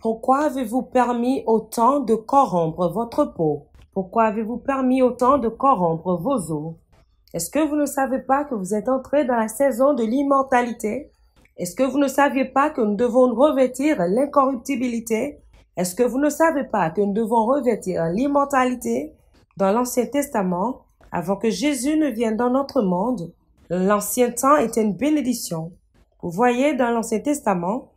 Pourquoi avez-vous permis autant de corrompre votre peau Pourquoi avez-vous permis autant de corrompre vos os Est-ce que vous ne savez pas que vous êtes entré dans la saison de l'immortalité Est-ce que vous ne saviez pas que nous devons revêtir l'incorruptibilité Est-ce que vous ne savez pas que nous devons revêtir l'immortalité Dans l'Ancien Testament, avant que Jésus ne vienne dans notre monde, l'ancien temps est une bénédiction. Vous voyez, dans l'Ancien Testament,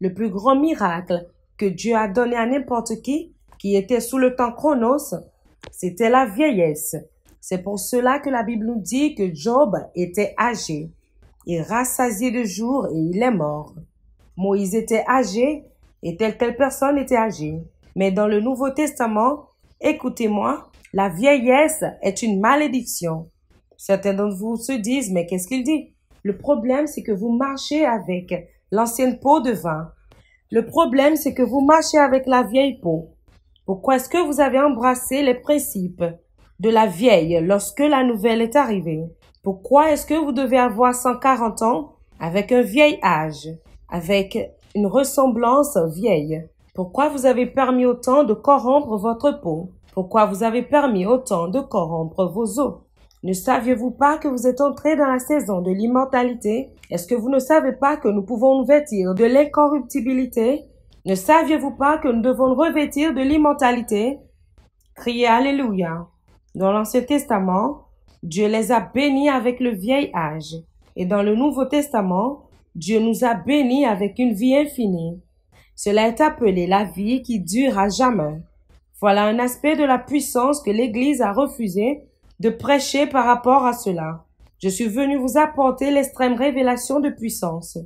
le plus grand miracle que Dieu a donné à n'importe qui qui était sous le temps chronos, c'était la vieillesse. C'est pour cela que la Bible nous dit que Job était âgé et rassasié de jour et il est mort. Moïse était âgé et telle telle personne était âgée. Mais dans le Nouveau Testament, écoutez-moi, la vieillesse est une malédiction. Certains d'entre vous se disent, mais qu'est-ce qu'il dit? Le problème, c'est que vous marchez avec l'ancienne peau de vin le problème, c'est que vous marchez avec la vieille peau. Pourquoi est-ce que vous avez embrassé les principes de la vieille lorsque la nouvelle est arrivée? Pourquoi est-ce que vous devez avoir 140 ans avec un vieil âge, avec une ressemblance vieille? Pourquoi vous avez permis autant de corrompre votre peau? Pourquoi vous avez permis autant de corrompre vos os? Ne saviez-vous pas que vous êtes entrés dans la saison de l'immortalité Est-ce que vous ne savez pas que nous pouvons nous vêtir de l'incorruptibilité Ne saviez-vous pas que nous devons nous revêtir de l'immortalité Criez Alléluia. Dans l'Ancien Testament, Dieu les a bénis avec le vieil âge. Et dans le Nouveau Testament, Dieu nous a bénis avec une vie infinie. Cela est appelé la vie qui dure à jamais. Voilà un aspect de la puissance que l'Église a refusé de prêcher par rapport à cela. Je suis venu vous apporter l'extrême révélation de puissance,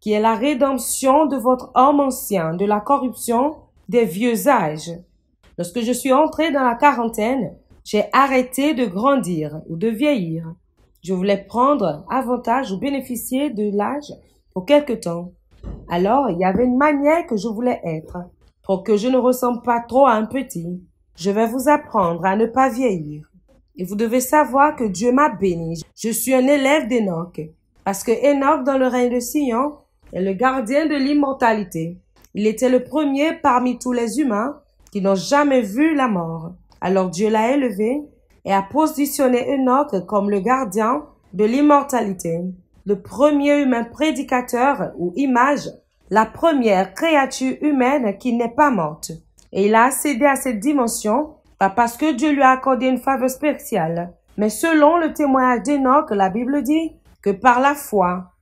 qui est la rédemption de votre homme ancien, de la corruption des vieux âges. Lorsque je suis entré dans la quarantaine, j'ai arrêté de grandir ou de vieillir. Je voulais prendre avantage ou bénéficier de l'âge pour quelque temps. Alors, il y avait une manière que je voulais être, pour que je ne ressemble pas trop à un petit. Je vais vous apprendre à ne pas vieillir. Et vous devez savoir que Dieu m'a béni. Je suis un élève d'Enoch. Parce que Enoch, dans le règne de Sion, est le gardien de l'immortalité. Il était le premier parmi tous les humains qui n'ont jamais vu la mort. Alors Dieu l'a élevé et a positionné Enoch comme le gardien de l'immortalité, le premier humain prédicateur ou image, la première créature humaine qui n'est pas morte. Et il a accédé à cette dimension pas parce que Dieu lui a accordé une faveur spéciale, mais selon le témoignage d'Enoch, la Bible dit que par la foi,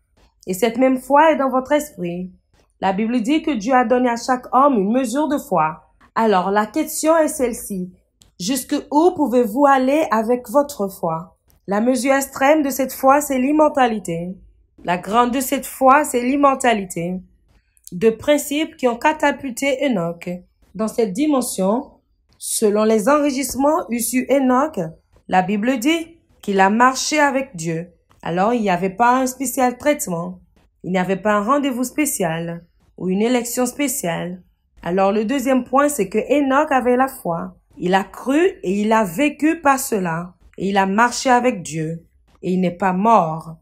et cette même foi est dans votre esprit. La Bible dit que Dieu a donné à chaque homme une mesure de foi. Alors la question est celle-ci. où pouvez-vous aller avec votre foi La mesure extrême de cette foi, c'est l'immortalité. La grande de cette foi, c'est l'immortalité. Deux principes qui ont catapulté Enoch. Dans cette dimension, Selon les enregistrements issus Enoch, la Bible dit qu'il a marché avec Dieu. Alors il n'y avait pas un spécial traitement. Il n'y avait pas un rendez-vous spécial ou une élection spéciale. Alors le deuxième point, c'est que Enoch avait la foi. Il a cru et il a vécu par cela. Et il a marché avec Dieu. Et il n'est pas mort.